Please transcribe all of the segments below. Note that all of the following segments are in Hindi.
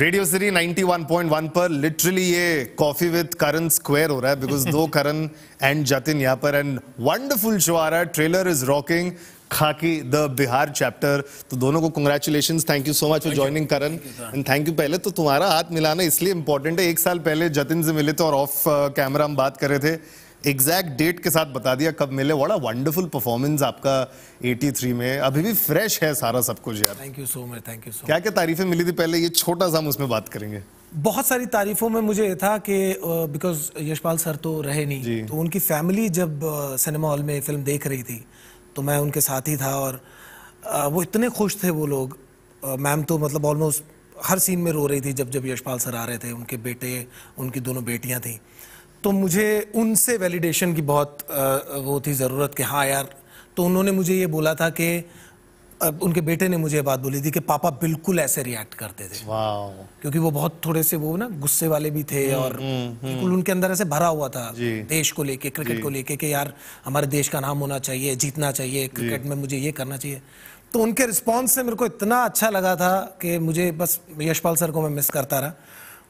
रेडियो सिटी 91.1 पर लिटरली ये कॉफी विद करण स्क्वायर हो रहा है बिकॉज दो करण एंड जतिन यहाँ पर एंड वंडरफुल शो आ रहा है trailer is rocking Khakee the Bihar chapter तो दोनों को congratulation thank you so much for joining Karan and thank you पहले तो तुम्हारा हाथ मिलाना इसलिए इंपॉर्टेंट है एक साल पहले जतिन से मिले थे और ऑफ कैमरा uh, हम बात कर रहे थे एग्जैक्ट डेट के साथ बता दिया कब मिले वाला वंडरफुल परफॉर्मेंस आपका 83 में अभी भी फ्रेश है सारा सब कुछ यार thank you so much thank you so क्या क्या तारीफें मिली थी पहले ये छोटा सा हम उसमें बात करेंगे बहुत सारी तारीफों में मुझे ये था कि बिकॉज यशपाल सर तो रहे नहीं तो उनकी फैमिली जब सिनेमा हॉल में फिल्म देख रही थी तो मैं उनके साथ ही था और वो इतने खुश थे वो लोग मैम तो मतलब ऑलमोस्ट हर सीन में रो रही थी जब जब यशपाल सर आ रहे थे उनके बेटे उनकी दोनों बेटियां थीं तो मुझे उनसे वैलिडेशन की बहुत वो थी ज़रूरत कि हाँ यार तो उन्होंने मुझे ये बोला था कि उनके बेटे ने मुझे बात बोली थी कि पापा बिल्कुल ऐसे रिएक्ट करते थे क्योंकि वो बहुत थोड़े से वो ना गुस्से वाले भी थे हम्म, और हम्म, हम्म। बिल्कुल उनके अंदर ऐसे भरा हुआ था देश को लेके क्रिकेट को लेके कि यार हमारे देश का नाम होना चाहिए जीतना चाहिए क्रिकेट में मुझे ये करना चाहिए तो उनके रिस्पॉन्स से मेरे को इतना अच्छा लगा था कि मुझे बस यशपाल सर को मैं मिस करता रहा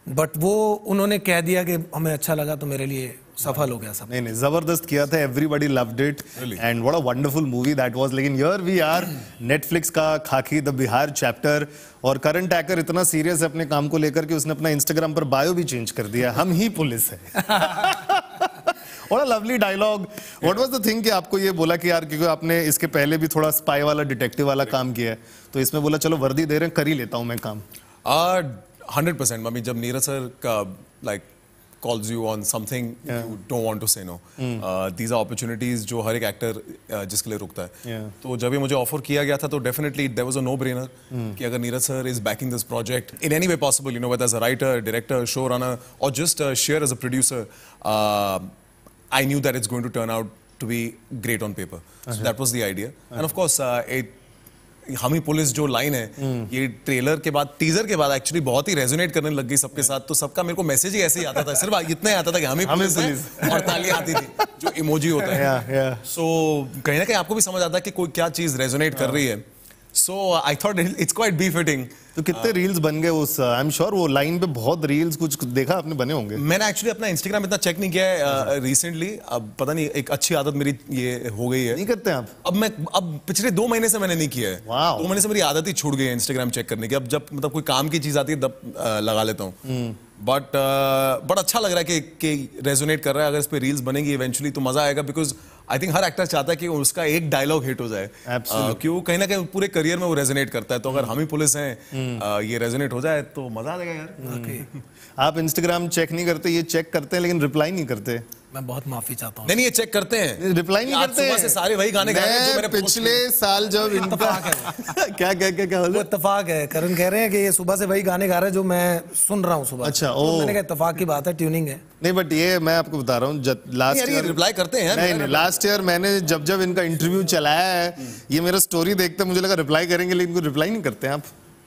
बट वो उन्होंने कह दिया कि हमें अच्छा लगा तो मेरे लिए सफल हो गया सब नहीं नहीं जबरदस्त किया था everybody loved it and what a wonderful movie that was लेकिन हियर वी आर नेटफ्लिक्स का खाकी द बिहार चैप्टर और करंट टैकर इतना सीरियस है अपने काम को लेकर कि उसने अपना इंस्टाग्राम पर बायो भी चेंज कर दिया हम ही पुलिस है lovely dialogue what was the thing कि आपको ये बोला कि यार क्योंकि आपने इसके पहले भी थोड़ा स्पाई वाला डिटेक्टिव वाला काम किया है तो इसमें बोला चलो वर्दी दे रहे हैं कर ही लेता हूं मैं काम हंड्रेड परसेंट मम्मी जब नीरज सर का like calls you on something yeah. you don't want to say no. Mm. Uh, जो हर एक एक्टर uh, जिसके लिए रुकता है yeah. तो जब भी मुझे ऑफर किया गया था तो definitely there was a no brainer कि अगर Neeraj sir is backing this project in any way possible you know Ved as a writer director show runner और just share as a producer I knew that is going to turn out to be great on paper that was the idea and of course it हम ही पुलिस जो लाइन है ये ट्रेलर के बाद टीजर के बाद एक्चुअली बहुत ही रेजोनेट करने लग गई सबके साथ तो सबका मेरे को मैसेज ही ऐसे ही आता था सिर्फ इतना ही आता था कि हम ही पुलिस, पुलिस और तालियां आती थी जो इमोजी होता है सो कहीं ना कहीं आपको भी समझ आता है कि कोई क्या चीज रेजोनेट कर रही है so uh, I thought it's quite be तो कितने रील्स uh, बन गए उस आई एम श्योर वो लाइन पे बहुत रील्स कुछ, देखा आपने बने होंगे मैंने एक्चुअली अपना इंस्टाग्राम इतना चेक नहीं किया है रिसेंटली uh, अच्छा। अब पता नहीं एक अच्छी आदत मेरी ये हो गई है नहीं करते आप अब मैं अब पिछले दो महीने से मैंने नहीं किया है दो महीने से मेरी आदत ही छूट गई है इंस्टाग्राम चेक करने की अब जब मतलब कोई काम की चीज़ आती है तब uh, लगा लेता हूँ बट हम्म। बट अच्छा लग रहा है कि रेजोनेट कर रहा है अगर इस पर रील्स बनेगी इवेंचुअली तो मज़ा आएगा बिकॉज आई थिंक हर एक्टर चाहता है कि उसका एक डायलॉग हिट हो जाए क्यों कहीं ना कहीं पूरे करियर में वो रेजोनेट करता है तो अगर hmm. हम ही पुलिस हैं hmm. ये रेजोनेट हो जाए तो मजा आ जाएगा यार hmm. आप इंस्टाग्राम चेक नहीं करते ये चेक करते हैं लेकिन रिप्लाई नहीं करते मैं बहुत माफी चाहता हूँ नहीं ये चेक करते हैं रिप्लाई नहीं करते हैं सारे वही गाने गा रहे हैं पिछले साल जब इनका क्या क्या क्या क्या इतफाक है करण कह रहे हैं कि ये सुबह से वही गाने गा रहे हैं जो मैं सुन रहा हूँ सुबह अच्छा तो ओ तो मैंने कहा इतफाक की बात है ट्यूनिंग है नहीं बट ये मैं आपको बता रहा हूँ लास्ट ईयर रिप्लाई करते हैं नहीं नहीं लास्ट ईयर मैंने जब जब इनका इंटरव्यू चलाया है ये मेरा स्टोरी देखते मुझे लगा रिप्लाई करेंगे लेकिन रिप्लाई नहीं करते आप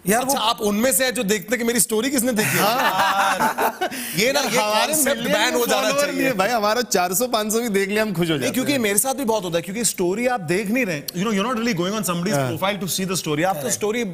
यार अच्छा, वो... आप उनमें से है जो देखते कि मेरी स्टोरी किसने देखी हाँ। ये ना ये हमारे बैन हो जाना चाहिए भाई हमारा 400 500 भी देख लिया हम खुश हो जाते हैं क्योंकि मेरे साथ भी बहुत होता है क्योंकि स्टोरी आप देख नहीं रहे you know you not really going on somebody's profile to see the story आप तो स्टोरी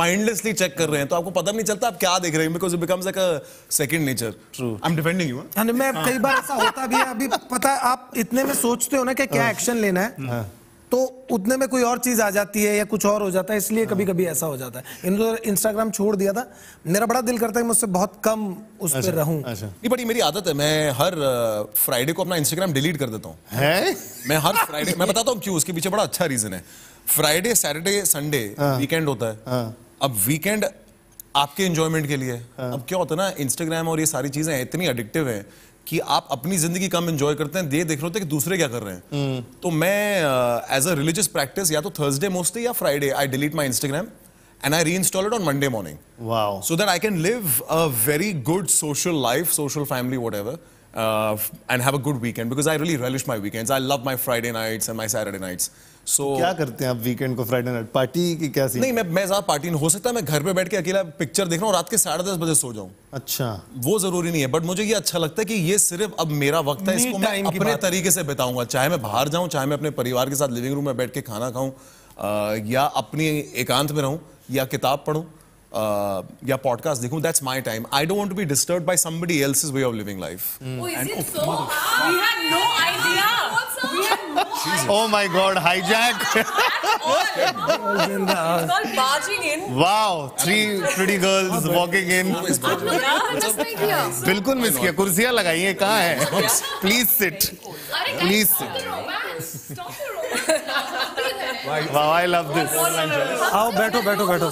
माइंडलेसली चेक कर रहे हैं तो आपको पता भी नहीं चलता आप क्या देख रहे हैं because it becomes like a second nature true I am defending you मैं कई बार ऐसा होता भी है अभी पता है आप इतने में सोचते हो ना कि क्या एक्शन हाँ। लेना है हाँ। तो उतने में कोई और चीज़ आ जाती है या कुछ और हो जाता है इसलिए हाँ। कभी कभी ऐसा हो जाता है इन्होंने तो इंस्टाग्राम छोड़ दिया था मेरा बड़ा दिल करता है मुझसे बहुत कम उस पर अच्छा, रहूं अच्छा। नहीं बड़ी मेरी आदत है मैं हर फ्राइडे को अपना इंस्टाग्राम डिलीट कर देता हूँ मैं हर फ्राइडे मैं बताता हूँ क्यों उसके पीछे बड़ा अच्छा रीजन है फ्राइडे सैटरडे संडे वीकेंड होता है हाँ। अब वीकेंड आपके एंजॉयमेंट के लिए हाँ। अब क्या होता है ना इंस्टाग्राम और ये सारी चीज़ें इतनी एडिक्टिव है कि आप अपनी जिंदगी कम इंजॉय करते हैं दे देख रहे होते हैं कि दूसरे क्या कर रहे हैं हम्म। तो मैं एज अ रिलीजियस प्रैक्टिस या तो थर्सडे मोस्टली या Friday I delete my Instagram and I reinstall on Monday morning so that I can live a very good social life social family whatever and have a good weekend because I really relish my weekend I love my Friday nights and my Saturday nights so so, तो क्या करते हैं आप वीकेंड को फ्राइडे नाइट पार्टी की क्या सीन नहीं मैं मैं ज़्यादा पार्टी नहीं हो सकता मैं घर पे बैठ के अकेला पिक्चर देख रहा हूँ रात के साढ़े दस बजे सो जाऊँ अच्छा वो जरूरी नहीं है बट मुझे ये अच्छा लगता है कि ये सिर्फ अब मेरा वक्त है इसको मैं अपने तरीके से बिताऊंगा चाहे मैं बाहर जाऊँ चाहे मैं अपने परिवार के साथ लिविंग रूम में बैठ के खाना खाऊँ या अपनी एकांत में रहूँ या किताब पढ़ूँ uh, या पॉडकास्ट देखूं that's my time I don't want to be disturbed by somebody else's way of living life. Mm. Oh, is and, it oh, Jesus. Oh my God, hijack. barging in. Wow, three pretty girls walking in. बिल्कुल मिस किया कुर्सियाँ लगाइए कहाँ है please sit please sit Wow, I love this. आओ बैठो बैठो बैठो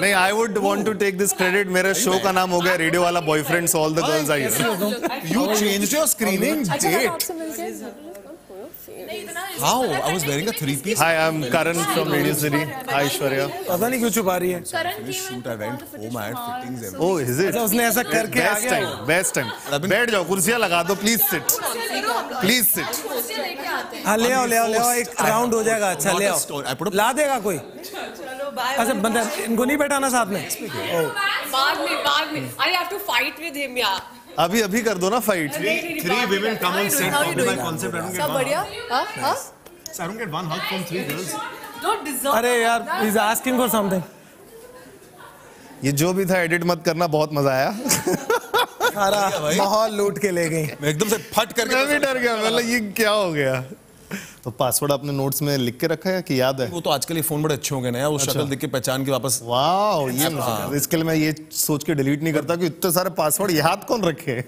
नहीं I would want to take this credit मेरा शो का नाम हो गया रेडियो वाला boyfriends all the girls I you change your screening date you serious? How? I was wearing a three piece. Hi, I'm Karan from Radio City. Hi, Aishwarya. पता नहीं क्यों छुपा रही है. This shoot I went home, I had fittings everywhere. Oh, is it? उसने ऐसा करके आ गया. Best time, best time. बैठ जाओ, कुर्सियाँ लगा दो, please sit. Please sit. हाँ ले आओ ले आओ ले आओ एक राउंड हो जाएगा अच्छा ले आओ ला देगा कोई अच्छा बंदा इनको नहीं बैठाना साथ में बाद में बाद में I have to fight with him यार अभी अभी कर दो ना fight three women come on set of my concept I don't get सब बढ़िया हां हां I don't get one hug from three girls don't deserve अरे यार इज आस्किंग फॉर समथिंग ये जो भी था एडिट मत करना बहुत मजा आया सारा माहौल लूट के ले गई एकदम से फट करके मैं भी डर गया मतलब ये क्या हो गया तो पासवर्ड आपने नोट्स में लिख के रखा है कि याद है वो तो आजकल ये फोन बड़े अच्छे हो गए ना अच्छा। शक्ल देख के पहचान के वापस वाह ये हाँ। तो इसके लिए मैं ये सोच के डिलीट नहीं करता कि इतने सारे पासवर्ड याद कौन रखे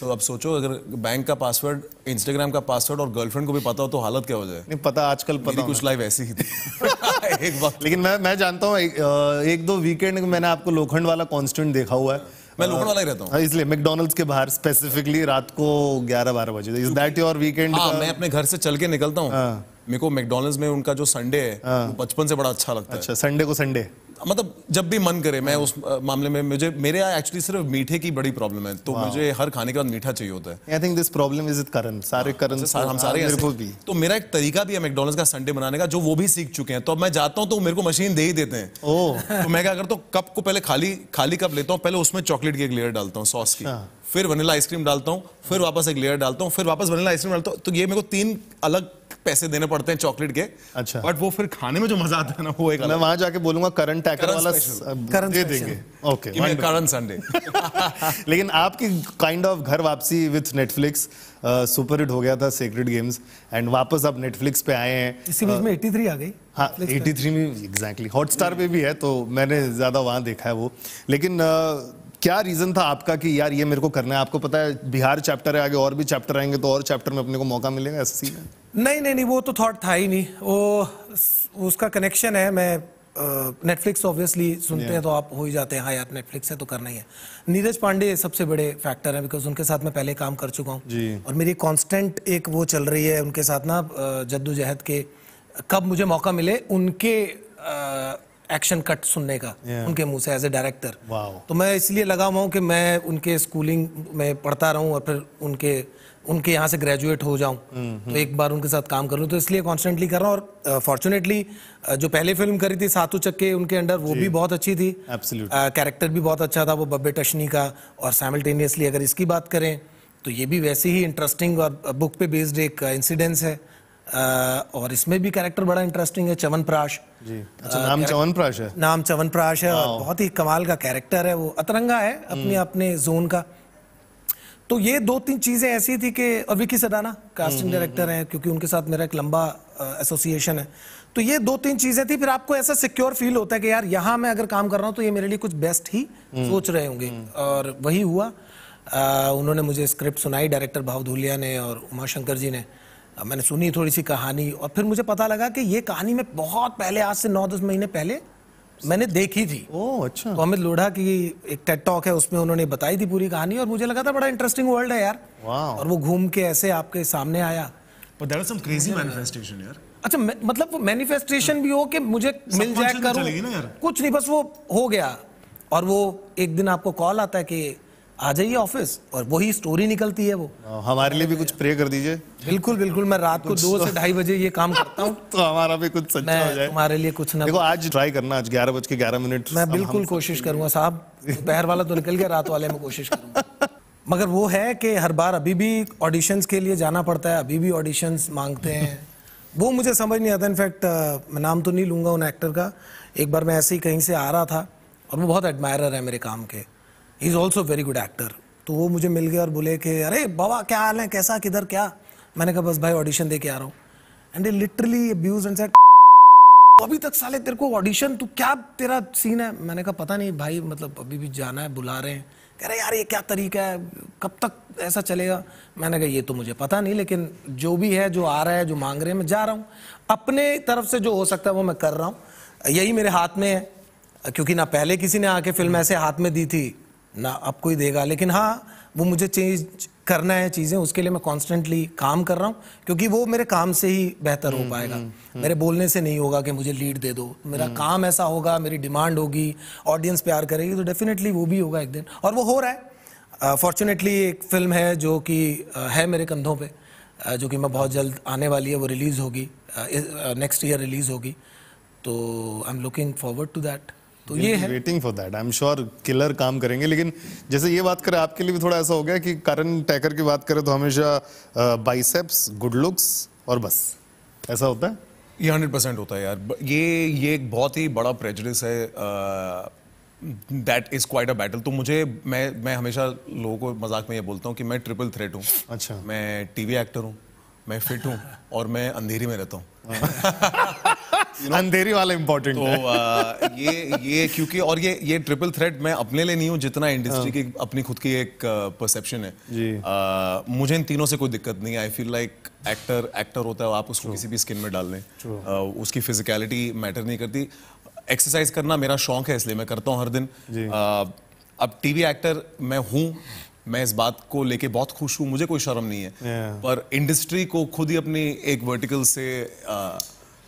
सो अब सोचो अगर बैंक का पासवर्ड इंस्टाग्राम का पासवर्ड और गर्लफ्रेंड को भी पता हो तो हालत क्या हो जाए नहीं पता आजकल पता कुछ लाइफ ऐसी ही थी एक बार लेकिन मैं मैं जानता हूँ एक दो वीकेंड मैंने आपको लोखंड वाला कॉन्स्टेंट देखा हुआ है मैं लोगों वाला ही रहता हूँ हाँ, इसलिए मैकडोनल्ड्स के बाहर स्पेसिफिकली रात को 11 बारह बजे इज दैट योर वीकेंड मैं अपने घर से चल के निकलता हूँ हाँ। मेरे को मैकडोनल्ड्स में उनका जो संडे है हाँ। बचपन से बड़ा अच्छा लगता है अच्छा संडे को संडे मतलब जब भी मन करे मैं उस मामले में मुझे मेरे यहाँ एक्चुअली सिर्फ मीठे की बड़ी प्रॉब्लम है तो मुझे हर खाने के बाद मीठा चाहिए होता है I think this problem is it Karan सारे करण हाँ, अच्छा, हम सारे भी तो मेरा एक तरीका भी है मैकडोनल्ड्स का संडे बनाने का जो वो भी सीख चुके हैं तो अब मैं जाता हूँ तो मेरे को मशीन दे ही देते हैं तो मैं क्या करता हूँ कप को पहले खाली खाली कप लेता हूँ पहले उसमें चॉकलेट की एक लेयर डालता हूँ सॉस की हाँ। फिर वनीला आइसक्रीम डालता हूँ फिर वापस एक लेयर डालता हूँ फिर वापस वनीला आइसक्रीम डालता हूँ तो ये मेरे को तीन अलग पैसे देने पड़ते हैं चॉकलेट के अच्छा बट वो फिर खाने में जो मजा आता है ना वो एक मैं वहां जाके बोलूंगा करंट टैकर वाला करंट दे देंगे ओके करंट संडे लेकिन आपकी काइंड ऑफ घर वापसी विथ नेटफ्लिक्स सुपर हिट हो गया था सेक्रेट गेम्स एंड वापस आप नेटफ्लिक्स पे आए हैं इसी बीच uh, में 83 आ गई हाँ 83 में एग्जैक्टली हॉटस्टार पे भी है तो मैंने ज्यादा वहां देखा है वो लेकिन uh, क्या रीज़न था आपका कि यार ये मेरे को करना है आपको पता है बिहार चैप्टर है आगे और भी चैप्टर आएंगे तो और चैप्टर में अपने को मौका मिलेगा एस में नहीं नहीं नहीं वो तो थॉट था ही नहीं वो उसका कनेक्शन है मैं नेटफ्लिक्स ऑब्वियसली सुनते yeah. हैं तो आप हो ही जाते हैं हाँ यार नेटफ्लिक्स है तो करना ही है नीरज पांडे सबसे बड़े फैक्टर हैं बिकॉज उनके साथ मैं पहले काम कर चुका हूँ और मेरी कॉन्स्टेंट एक वो चल रही है उनके साथ ना जद्दोजहद के कब मुझे मौका मिले उनके एक्शन कट सुनने का yeah. उनके मुंह से एज ए डायरेक्टर तो मैं इसलिए लगा हुआ हूँ कि मैं उनके स्कूलिंग में पढ़ता रहूँ और फिर उनके उनके यहाँ से ग्रेजुएट हो जाऊँ mm-hmm. तो एक बार उनके साथ काम कर लूँ तो इसलिए कॉन्स्टेंटली कर रहा हूँ और फॉर्चुनेटली uh, uh, जो पहले फिल्म करी थी सातु चक्के उनके अंडर वो भी बहुत अच्छी थी कैरेक्टर uh, भी बहुत अच्छा था वो बब्बे टशनी का और साइमल्टेनियसली अगर इसकी बात करें तो ये भी वैसे ही इंटरेस्टिंग और बुक uh, पे बेस्ड एक इंसिडेंस uh, है और इसमें भी कैरेक्टर बड़ा इंटरेस्टिंग है चवन प्राश जी अच्छा, नाम चवन प्राश है नाम चवन प्राश है और बहुत ही कमाल का कैरेक्टर है वो अतरंगा है अपने हम्म। अपने जोन का तो ये दो तीन चीज़ें ऐसी थी कि और Vicky Sadana casting hmm, director hmm, हैं क्योंकि उनके साथ मेरा एक लंबा एसोसिएशन है तो ये दो तीन चीज़ें थी फिर आपको ऐसा सिक्योर फील होता है कि यार यहाँ मैं अगर काम कर रहा हूँ तो ये मेरे लिए कुछ बेस्ट ही सोच रहे होंगे और वही हुआ आ, उन्होंने मुझे स्क्रिप्ट सुनाई डायरेक्टर भाव धुलिया ने और उमाशंकर जी ने मैंने सुनी थोड़ी सी कहानी और फिर मुझे पता लगा कि ये कहानी मैं बहुत पहले आज से नौ दस महीने पहले मैंने देखी थी ओ अच्छा तो अमित लोढ़ा की एक टेट टॉक है उसमें उन्होंने बताई थी पूरी कहानी और मुझे लगा था बड़ा इंटरेस्टिंग वर्ल्ड है यार और वो घूम के ऐसे आपके सामने आया अच्छा मतलब वो मैनिफेस्टेशन भी हो कि मुझे मिल जाए तो करूं कुछ नहीं बस वो हो गया और वो एक दिन आपको कॉल आता है कि आ जाइए ऑफिस और वही स्टोरी निकलती है वो हाँ, हमारे लिए भी कुछ प्रे कर दीजिए बिल्कुल बिल्कुल मैं रात को दो से ढाई बजे ये काम करता हूँ तो हमारा भी कुछ सच्चा हो जाए हमारे लिए कुछ ना देखो आज ट्राई करना आज ग्यारह बज के ग्यारह मिनट मैं बिल्कुल कोशिश करूंगा साहब दोपहर वाला तो निकल गया रात वाले में कोशिश करूंगा मगर वो है कि हर बार अभी भी ऑडिशंस के लिए जाना पड़ता है अभी भी ऑडिशंस मांगते हैं वो मुझे समझ नहीं आता इनफैक्ट मैं नाम तो नहीं लूंगा उन एक्टर का एक बार मैं ऐसे ही कहीं से आ रहा था और वो बहुत एडमायर है मेरे काम के ही is also very good actor तो वो मुझे मिल गए और बोले कि अरे बाबा क्या हाल है कैसा किधर क्या मैंने कहा बस भाई ऑडिशन दे के आ रहा हूँ and a literally abuse and set अभी तक साले तेरे को ऑडिशन तू क्या तेरा सीन है मैंने कहा पता नहीं भाई मतलब अभी भी जाना है बुला रहे हैं कह रहे यार ये क्या तरीका है कब तक ऐसा चलेगा मैंने कहा ये तो मुझे पता नहीं लेकिन जो भी है जो आ रहा है जो मांग रहे हैं मैं जा रहा हूँ अपने तरफ से जो हो सकता है वो मैं कर रहा हूँ यही मेरे हाथ में है क्योंकि ना पहले किसी ने आके फिल्म ऐसे हाथ में दी थी ना आपको ही देगा लेकिन हाँ वो मुझे चेंज करना है चीज़ें उसके लिए मैं कॉन्स्टेंटली काम कर रहा हूँ क्योंकि वो मेरे काम से ही बेहतर हो हम्म, पाएगा हम्म, हम्म। मेरे बोलने से नहीं होगा कि मुझे लीड दे दो मेरा काम ऐसा होगा मेरी डिमांड होगी ऑडियंस प्यार करेगी तो डेफिनेटली वो भी होगा एक दिन और वो हो रहा है फॉर्चुनेटली uh, एक फिल्म है जो कि uh, है मेरे कंधों पे uh, जो कि मैं बहुत जल्द आने वाली है वो रिलीज़ होगी नेक्स्ट ईयर रिलीज़ होगी तो I am looking forward to that तो ये है waiting for that I am sure killer काम करेंगे लेकिन जैसे ये बात करें आपके लिए भी थोड़ा ऐसा हो गया कि करण टैकर की बात करें तो हमेशा बाइसेप्स गुड लुक्स और बस ऐसा होता है ये हंड्रेड परसेंट होता है यार ये ये एक बहुत ही बड़ा प्रेजडिस है that is quite a battle तो मुझे मैं मैं हमेशा लोगों को मजाक में ये बोलता हूँ कि मैं ट्रिपल थ्रेट हूँ अच्छा मैं टीवी एक्टर हूँ मैं फिट हूँ और मैं अंधेरी में रहता हूँ हाँ। you know? अंधेरी वाला इंपॉर्टेंट तो आ, ये ये क्योंकि और ये ये ट्रिपल थ्रेड मैं अपने लिए नहीं हूँ जितना इंडस्ट्री हाँ। की अपनी खुद की एक परसेप्शन है जी। आ, मुझे इन तीनों से कोई दिक्कत नहीं I feel like actor actor होता है आप उसको किसी भी स्किन में डाल लें उसकी फिजिकलिटी मैटर नहीं करती एक्सरसाइज करना मेरा शौक है इसलिए मैं करता हूँ हर दिन अब टीवी एक्टर मैं हूँ मैं इस बात को लेके बहुत खुश हूँ मुझे कोई शर्म नहीं है yeah. पर इंडस्ट्री को खुद ही अपनी एक वर्टिकल से आ,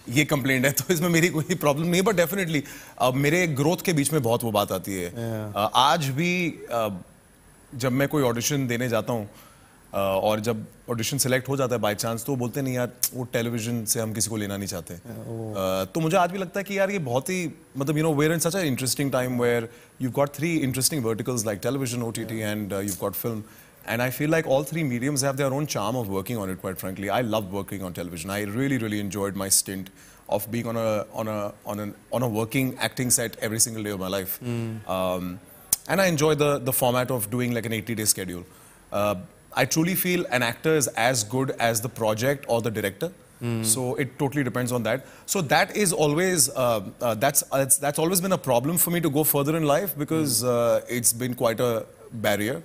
ये कंप्लेंट है तो इसमें मेरी कोई प्रॉब्लम नहीं बट डेफिनेटली अब मेरे ग्रोथ के बीच में बहुत वो बात आती है yeah. uh, आज भी uh, जब मैं कोई ऑडिशन देने जाता हूँ uh, और जब ऑडिशन सेलेक्ट हो जाता है बाय चांस तो बोलते नहीं यार वो टेलीविजन से हम किसी को लेना नहीं चाहते yeah. oh. uh, तो मुझे आज भी लगता है कि यार ये बहुत ही मतलब you know where and such interesting time where you got three interesting verticals like television O T T and you got film And I feel like all three mediums have their own charm of working on it, quite frankly. I love working on television. I really, really enjoyed my stint of being on a, on a, on an, on a working acting set every single day of my life. Mm. Um, and I enjoy the, the format of doing like an 80-day schedule. Uh, I truly feel an actor is as good as the project or the director. Hmm. So it totally depends on that. So that is always uh, uh, that's, uh, it's, that's always been a problem for me to go further in life because mm. it's been quite a barrier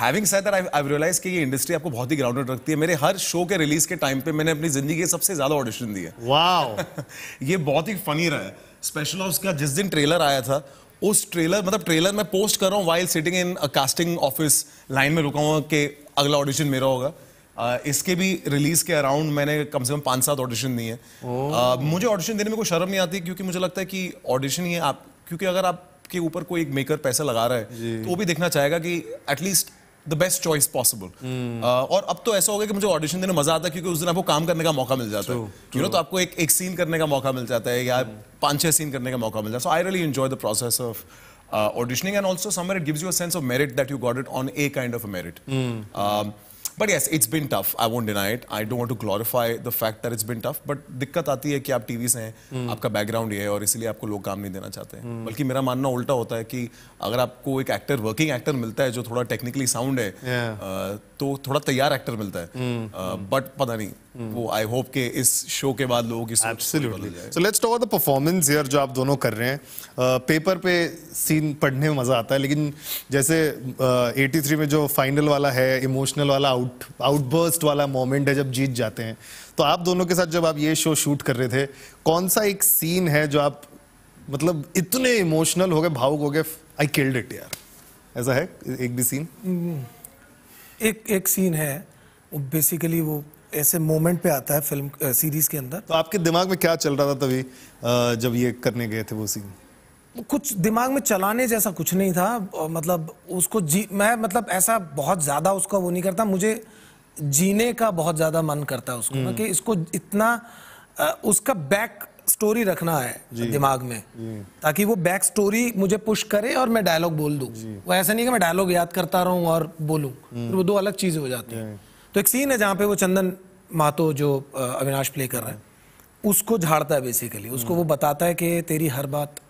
having said that I realise कि ये इंडस्ट्री आपको बहुत ही ग्राउंडेड रखती है मेरे हर शो के रिलीज के टाइम पे मैंने अपनी जिंदगी के सबसे ज्यादा ऑडिशन दिए वाओ ये बहुत ही फनी रहा है स्पेशल ऑफ्स का जिस दिन ट्रेलर आया था उस ट्रेलर मतलब ट्रेलर मैं पोस्ट कर रहा हूँ while sitting in casting office line में रुका हुआ कि अगला ऑडिशन मेरा होगा Uh, इसके भी रिलीज के अराउंड मैंने कम से कम पांच सात ऑडिशन दिए uh, मुझे ऑडिशन देने में कोई शर्म नहीं आती क्योंकि मुझे लगता है कि ऑडिशन ही आप क्योंकि अगर आपके ऊपर कोई एक मेकर पैसा लगा रहा है तो वो भी देखना चाहेगा कि at least the best choice possible और अब तो ऐसा हो गया कि मुझे ऑडिशन देने मजा आता है क्योंकि उस दिन आपको काम करने का मौका मिल जाता है तो आपको एक एक सीन करने का मौका मिल जाता है या हम्म। पांच छह सीन करने का मौका मिल जाता है so I really enjoy the process of auditioning and also summer it gives you a sense of merit that you got it on a kind of but yes it's been tough I won't deny it I don't to glorify the fact that it's been tough but दिक्कत आती है कि आप टीवी से हैं hmm. आपका बैकग्राउंड ये है और इसलिए आपको लोग काम नहीं देना चाहते हैं hmm. बल्कि मेरा मानना उल्टा होता है कि अगर आपको एक एक्टर वर्किंग एक्टर मिलता है जो थोड़ा टेक्निकली साउंड है yeah. तो थोड़ा तैयार एक्टर मिलता है बट hmm. पता नहीं Hmm. वो आई होप के इस शो के बाद लोगों की so let's talk about the performance यार जो आप दोनों कर रहे हैं पेपर uh, पे सीन पढ़ने में मज़ा आता है लेकिन जैसे एटी uh, थ्री में जो फाइनल वाला है इमोशनल वाला आउट आउटबर्स्ट वाला मोमेंट है जब जीत जाते हैं तो आप दोनों के साथ जब आप ये शो शूट कर रहे थे कौन सा एक सीन है जो आप मतलब इतने इमोशनल हो गए भावुक हो गए आई किल्ड इट यार ऐसा है एक भी सीन hmm. एक एक सीन है वो बेसिकली वो ऐसे मोमेंट पे आता है फिल्म सीरीज के अंदर तो आपके दिमाग में क्या चल रहा था तभी जब ये करने गए थे वो सीन कुछ दिमाग में चलाने जैसा कुछ नहीं था मतलब उसको जी मैं मतलब ऐसा बहुत ज़्यादा उसका वो नहीं करता मुझे जीने का बहुत ज़्यादा मन करता है उसको हम्म। कि इसको इतना उसका बैक स्टोरी रखना है दिमाग में ताकि वो बैक स्टोरी मुझे पुश करे और मैं डायलॉग बोल दू वो ऐसा नहीं कि मैं डायलॉग याद करता रहूं और बोलूँ फिर हम्म। वो दो अलग चीज़ें हो जाती हैं तो एक सीन है जहाँ पे वो चंदन मातो जो अविनाश प्ले कर रहे हैं उसको झाड़ता है बेसिकली उसको वो बताता है कि तेरी हर बात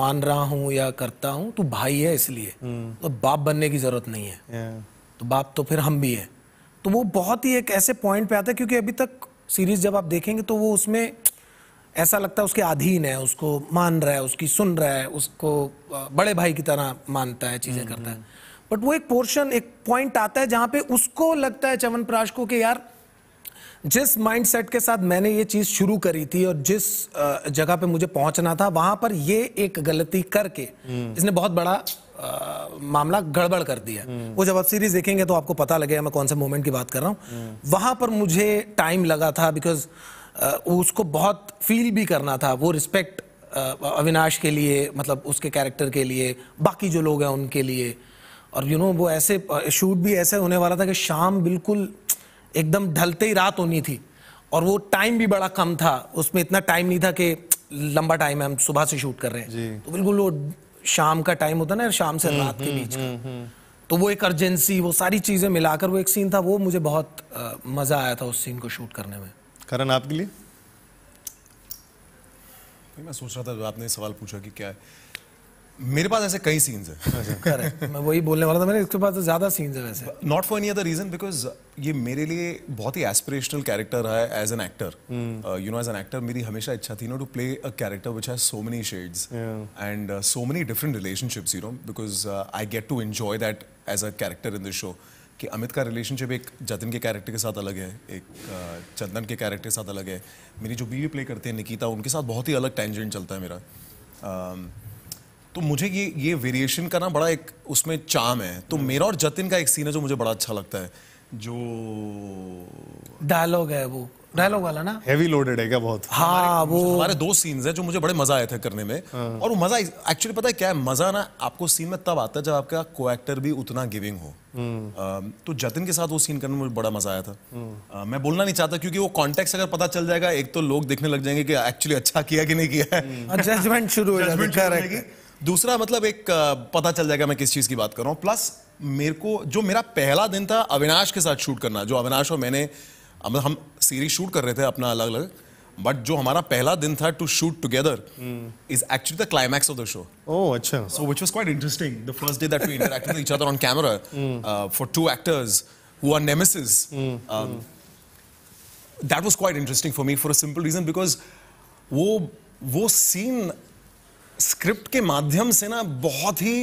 मान रहा हूँ या करता हूँ तू भाई है इसलिए तो बाप बनने की जरूरत नहीं है तो बाप तो फिर हम भी हैं तो वो बहुत ही एक ऐसे पॉइंट पे आता है क्योंकि अभी तक सीरीज जब आप देखेंगे तो वो उसमें ऐसा लगता है उसके अधीन है उसको मान रहा है उसकी सुन रहा है उसको बड़े भाई की तरह मानता है चीज़ें हम्म, करता है हम्म। बट वो एक पोर्शन एक पॉइंट आता है जहां पे उसको लगता है चवन प्राश को कि यार जिस माइंडसेट के साथ मैंने ये चीज़ शुरू करी थी और जिस जगह पे मुझे पहुंचना था वहां पर ये एक गलती करके हम्म। इसने बहुत बड़ा आ, मामला गड़बड़ कर दिया हम्म। वो जब आप सीरीज देखेंगे तो आपको पता लगेगा मैं कौन से मोमेंट की बात कर रहा हूँ हम्म। वहां पर मुझे टाइम लगा था बिकॉज उसको बहुत फील भी करना था वो रिस्पेक्ट अविनाश के लिए मतलब उसके कैरेक्टर के लिए बाकी जो लोग हैं उनके लिए और यू you नो know, वो ऐसे शूट भी ऐसे होने वाला था कि शाम बिल्कुल एकदम ढलते ही रात होनी थी और वो टाइम भी बड़ा कम था उसमें इतना टाइम नहीं था कि लंबा टाइम है हम सुबह से शूट कर रहे हैं तो बिल्कुल वो शाम का टाइम होता ना शाम से रात के हम्म, बीच का हम्म, हम्म, तो वो एक अर्जेंसी वो सारी चीज़ें मिलाकर वो एक सीन था वो मुझे बहुत मज़ा आया था उस सीन को शूट करने में करण आपके लिए मैं सोच रहा था जो आपने सवाल पूछा कि क्या है मेरे पास ऐसे कई सीन्स हैं अच्छा, मैं वही बोलने वाला था मेरे इसके पास तो ज़्यादा सीन्स हैं वैसे not for any other reason because ये मेरे लिए बहुत ही एस्पिरेशनल कैरेक्टर रहा है as an actor you know as an actor मेरी हमेशा इच्छा थी no to play a character which has so many shades and so many different relationships you know because I get to enjoy that as a character in the show कि अमित का रिलेशनशिप एक जतिन के कैरेक्टर के साथ अलग है एक uh, चंदन के कैरेक्टर के साथ अलग है मेरी जो बीवी प्ले करते हैं निकिता उनके साथ बहुत ही अलग टेंजेंट चलता है मेरा um, तो मुझे ये ये वेरिएशन का ना बड़ा एक उसमें चाम है तो hmm. मेरा और जतिन का एक सीन है जो मुझे बड़ा अच्छा लगता है जो डायलॉग है वो डायलॉग वाला ना हेवी लोडेड है क्या बहुत हाँ वो हमारे दो सीन्स हैं जो मुझे बड़े मजा आए थे करने में हाँ। और वो मजा एक्चुअली पता है क्या है मजा ना आपको सीन में तब आता है जब आपका को एक्टर भी उतना गिविंग हो hmm. तो जतिन के साथ वो सीन करने में मुझे बड़ा मजा आया था hmm. मैं बोलना नहीं चाहता क्योंकि वो कॉन्टेक्ट अगर पता चल जाएगा एक तो लोग देखने लग जाएंगे कि एक्चुअली अच्छा किया कि नहीं किया है जजमेंट शुरू हो जाएगी दूसरा मतलब एक पता चल जाएगा मैं किस चीज़ की बात कर रहा हूँ प्लस मेरे को जो मेरा पहला दिन था अविनाश के साथ शूट करना जो अविनाश और मैंने हम सीरीज शूट कर रहे थे अपना अलग अलग बट जो हमारा पहला दिन था to shoot together is actually the climax of the show oh अच्छा so which was quite interesting the first day that we interacted with each other on camera for two actors who are nemesis that was quite interesting for me for a simple reason because वो वो सीन स्क्रिप्ट के माध्यम से ना बहुत ही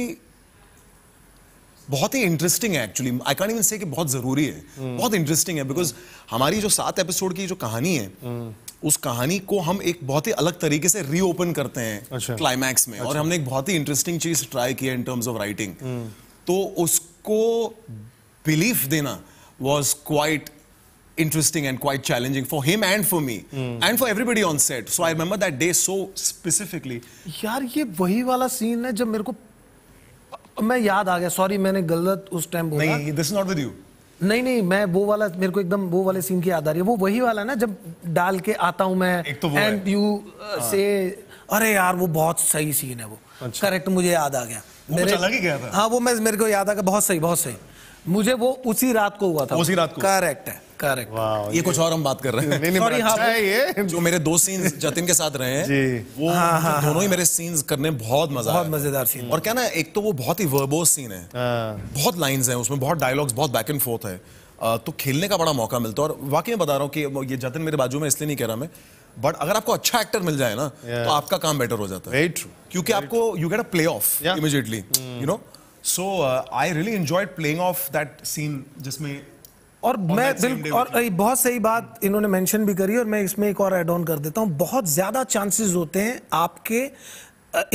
बहुत ही इंटरेस्टिंग है actually I can even say कि बहुत जरूरी है mm. बहुत इंटरेस्टिंग है बिकॉज mm. हमारी जो सात एपिसोड की जो कहानी है mm. उस कहानी को हम एक बहुत ही अलग तरीके से रीओपन करते हैं अच्छा। क्लाइमैक्स में अच्छा। और हमने एक बहुत ही इंटरेस्टिंग चीज ट्राई किया इन टर्म्स ऑफ राइटिंग तो उसको बिलीफ देना was quite interesting and quite challenging for him and for me mm. and for everybody on set. So I remember that day so specifically. यार ये वही वाला सीन है जब मेरे को मैं याद आ गया सॉरी मैंने गलत उस टाइम बोला नहीं is not with you. नहीं नहीं मैं वो वाला मेरे को एकदम वो वाले सीन की याद आ रही है वो वही वाला ना जब डाल के आता हूं मैं एंड यू से अरे यार वो बहुत सही सीन है वो करेक्ट अच्छा। मुझे याद आ गया वो मेरे, अलग गया था हाँ वो मैं मेरे को याद आ गया बहुत सही बहुत सही मुझे वो उसी रात को हुआ था उसी रात को करेक्ट है करेक्ट wow, ये ये कुछ और हम बात कर रहे हैं नहीं, नहीं, हाँ, अच्छा है ये जो मेरे दो सीन्स जतिन के साथ रहे हैं वो हाँ, हाँ, मतलब हाँ, दोनों ही मेरे सीन्स करने बहुत मजा बहुत मजेदार सीन और क्या ना एक तो वो बहुत ही वर्बोस सीन है हाँ। बहुत लाइंस हैं उसमें बहुत डायलॉग्स बहुत बैक एंड फोर्थ है तो खेलने का बड़ा मौका मिलता है और वाकई में बता रहा हूँ कि ये जतिन मेरे बाजू में इसलिए नहीं कह रहा मैं बट अगर आपको अच्छा एक्टर मिल जाए ना तो आपका काम बेटर हो जाता है क्योंकि आपको you get a play off immediately you know so I really enjoyed playing off that scene जिसमें और मैं बिल्कुल और बहुत सही बात इन्होंने मेंशन भी करी और मैं इसमें एक और एड ऑन कर देता हूँ बहुत ज़्यादा चांसेस होते हैं आपके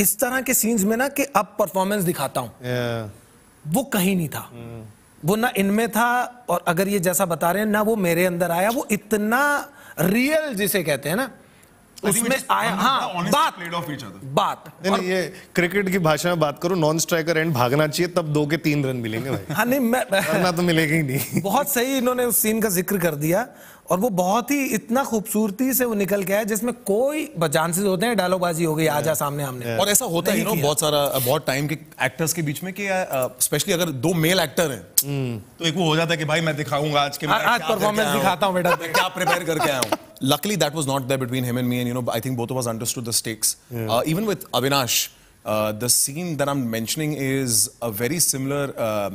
इस तरह के सीन्स में ना कि अब परफॉर्मेंस दिखाता हूँ yeah. वो कहीं नहीं था yeah. Hmm। वो ना इनमें था और अगर ये जैसा बता रहे हैं ना वो मेरे अंदर आया वो इतना रियल जिसे कहते हैं ना उसमें आया हाँ बात बात नहीं ये क्रिकेट की भाषा में बात करो नॉन स्ट्राइकर एंड भागना चाहिए तब दो के तीन रन मिलेंगे भाई हाँ नहीं मैं तो मिलेगा ही नहीं बहुत सही इन्होंने उस सीन का जिक्र कर दिया और वो बहुत ही इतना खूबसूरती से वो निकल गया है जिसमें कोई चांसेस होते हैं डायलॉगबाजी हो गई आजा सामने आमने और ऐसा होता है बहुत सारा बहुत टाइम के एक्टर्स के बीच में कि स्पेशली अगर दो मेल एक्टर हैं तो एक वो हो जाता है कि भाई मैं दिखाऊंगा आज के आज परफॉर्मेंस दिखाता हूँ बेटा क्या प्रिपेयर करके आया हूँ luckily that was not there between him and me and you know i think both of us understood the stakes yeah. uh, even with avinash uh, the scene that i'm mentioning is a very similar uh,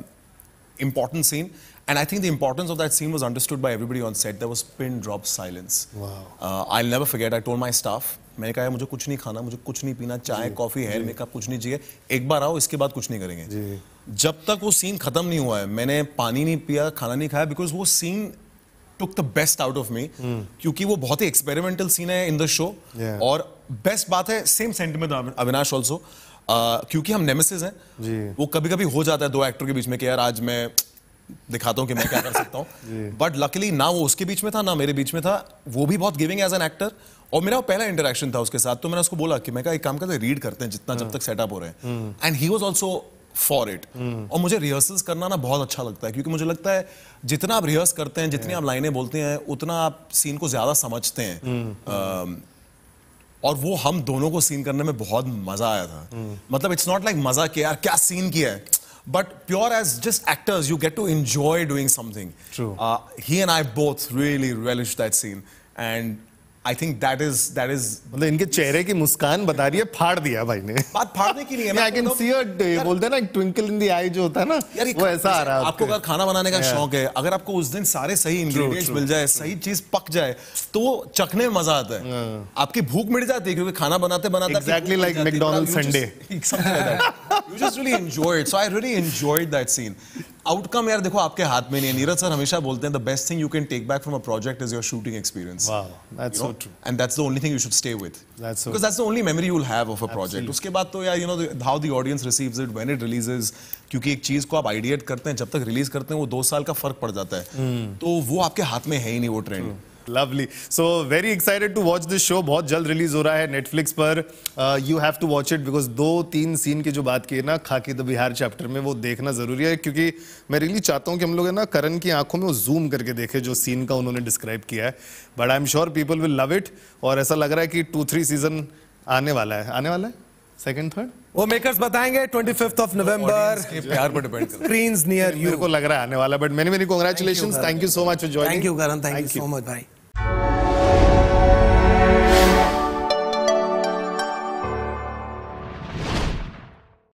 important scene And I think the importance of that scene was understood by everybody on set. There was pin drop silence. Wow. Uh, I'll never forget, I told my staff, मैंने कहा मुझे कुछ नहीं खाना मुझे कुछ नहीं पीना चाय कॉफी हेयर मेकअप कुछ नहीं चाहिए एक बार आओ इसके बाद कुछ नहीं करेंगे जब तक वो सीन खत्म नहीं हुआ है मैंने पानी नहीं पिया खाना नहीं खाया बिकॉज वो scene took the best out of me क्योंकि वो बहुत ही एक्सपेरिमेंटल सीन है इन द शो और बेस्ट बात है same sentiment Avinash also uh, क्योंकि हम नेमेसिस हैं वो कभी कभी हो जाता है दो एक्टर के बीच में कि यार आज मैं दिखाता हूँ कि मैं क्या कर सकता हूँ बट लकली ना वो उसके बीच में था ना मेरे बीच में था वो भी बहुत गिविंग एज एन एक्टर और मेरा पहला इंटरेक्शन था उसके साथ तो मैंने उसको बोला कि मैं कहा एक काम करते रीड करते हैं जितना जब हाँ। तक सेटअप हो रहे हैं and he was also for it और मुझे रिहर्सल्स करना ना बहुत अच्छा लगता है क्योंकि मुझे लगता है जितना आप रिहर्स करते हैं जितनी आप लाइनें बोलते हैं उतना आप सीन को ज्यादा समझते हैं हम्म। और वो हम दोनों को सीन करने में बहुत मजा आया था हम्म। मतलब इट्स नॉट लाइक मजा किया यार क्या सीन किया है But pure as just actors, you get to enjoy doing something. True. Uh, he and I both really relished that scene. And I think that is that is मतलब इनके चेहरे की मुस्कान बता रही है फाड़ दिया भाई ने बात फाड़ने की नहीं है आई कैन सी बोलते हैं ना ट्विंकल इन दी आई जो होता है ना वो ऐसा आ रहा है आपको अगर खाना बनाने का शौक है अगर आपको उस दिन सारे सही इंग्रेडिएंट्स मिल जाए सही चीज पक जाए तो वो चखने में मजा आता है आपकी भूख मिट जाती है क्योंकि खाना बनाते बनाते exactly like McDonald's Sunday you just really enjoy it so I really enjoyed that scene outcome यार देखो आपके हाथ में नहीं है नीरज सर हमेशा बोलते हैं the best thing you can take back from a project is your shooting experience wow that's so true. And that's the only thing you should stay with. That's so because that's the only memory you'll have of a project. उसके बाद तो यार you know the, how the audience receives it when it releases क्योंकि एक चीज को आप ideate करते हैं जब तक release करते हैं वो दो साल का फर्क पड़ जाता है तो वो आपके हाथ में है ही नहीं वो trend. True. Lovely so very excited to watch this show बहुत जल्द रिलीज हो रहा है नेटफ्लिक्स पर you have to watch it because दो तीन सीन की जो बात की है ना खाकी द बिहार चैप्टर में वो देखना जरूरी है क्योंकि मैं रियली चाहता हूँ कि हम लोग है ना करण की आंखों में वो जूम करके देखे जो सीन का उन्होंने डिस्क्राइब किया है but I am sure people will love it और ऐसा लग रहा है कि टू थ्री सीजन आने वाला है आने वाला है सेकंड थर्ड वो मेकर्स बताएंगे 25th ऑफ नवंबर प्यार पर डिपेंड स्क्रीन्स नियर यू को लग रहा है आने वाला but many many congratulations thank you so much for joining thank you Karan thank you so much भाई